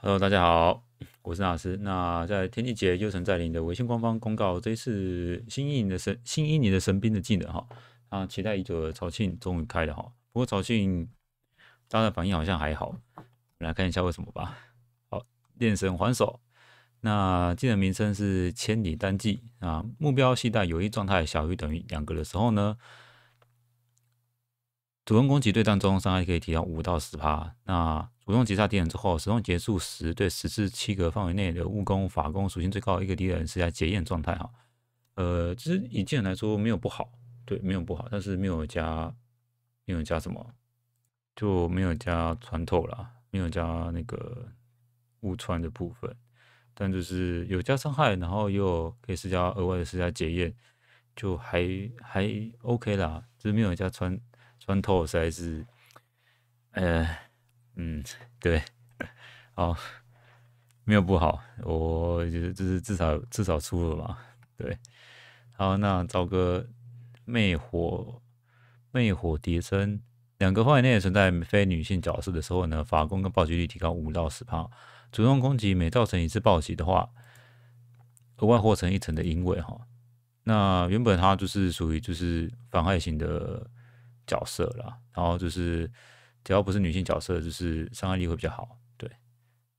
Hello，大家好，我是大师。那在天地节幽神在临的微信官方公告，这次新一年的神新一年的神兵的技能哈，啊，期待已久的朝庆终于开了哈。不过朝庆大家反应好像还好，来看一下为什么吧。好，练神还手，那技能名称是千里单骑啊，目标系带有一状态小于等于两个的时候呢。主动攻击对战中伤害可以提高五到十趴。那主动击杀敌人之后，使用结束时对十至七格范围内的物攻、法攻属性最高一个敌人施加结验状态哈。呃，其实以技能来说没有不好，对，没有不好，但是没有加，没有加什么，就没有加穿透啦，没有加那个物穿的部分。但就是有加伤害，然后又可以施加额外的施加结验，就还还 OK 啦，就是没有加穿。穿透还是，呃，嗯，对，好，没有不好，我觉得就是至少至少出了嘛，对，好，那找哥魅火，魅火叠身两个范围内存在非女性角色的时候呢，法攻跟暴击率提高五到十%，主动攻击每造成一次暴击的话，额外获成一层的因卫哈。那原本它就是属于就是妨害型的。角色了，然后就是只要不是女性角色，就是伤害力会比较好。对，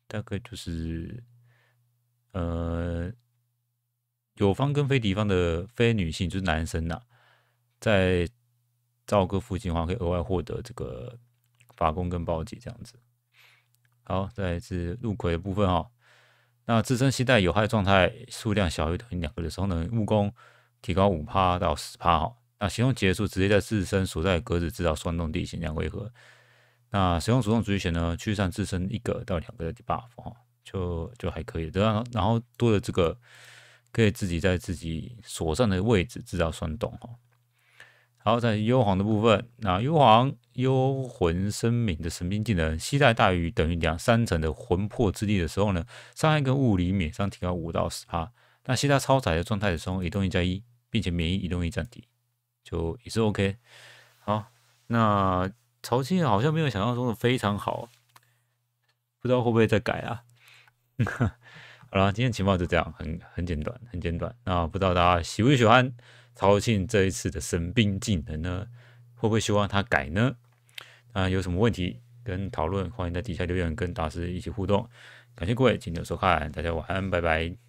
大概就是呃友方跟非敌方的非女性，就是男生呐，在赵哥附近的话，可以额外获得这个法攻跟暴击这样子。好，再来是陆魁的部分哦。那自身携带有害状态数量小于等于两个的时候呢，物攻提高五趴到十趴哈。那行动结束，直接在自身所在格子制造霜冻地形两回合。那使用主动主役权呢，驱散自身一个到两个的 buff 哈，就就还可以。然后然后多了这个可以自己在自己所站的位置制造酸冻哈。然后在幽黄的部分，那幽黄幽魂生灵的神兵技能，携带大于等于两三层的魂魄之力的时候呢，伤害跟物理免伤提高五到十趴。那携带超载的状态的时候，移动一加一，并且免疫移动一战低。就也是 OK，好，那曹庆好像没有想象中的非常好，不知道会不会再改啊？好了，今天情报就这样，很很简短，很简短。那不知道大家喜不喜欢曹庆这一次的神兵技能呢？会不会希望他改呢？啊，有什么问题跟讨论，欢迎在底下留言跟大师一起互动。感谢各位今天的收看，大家晚安，拜拜。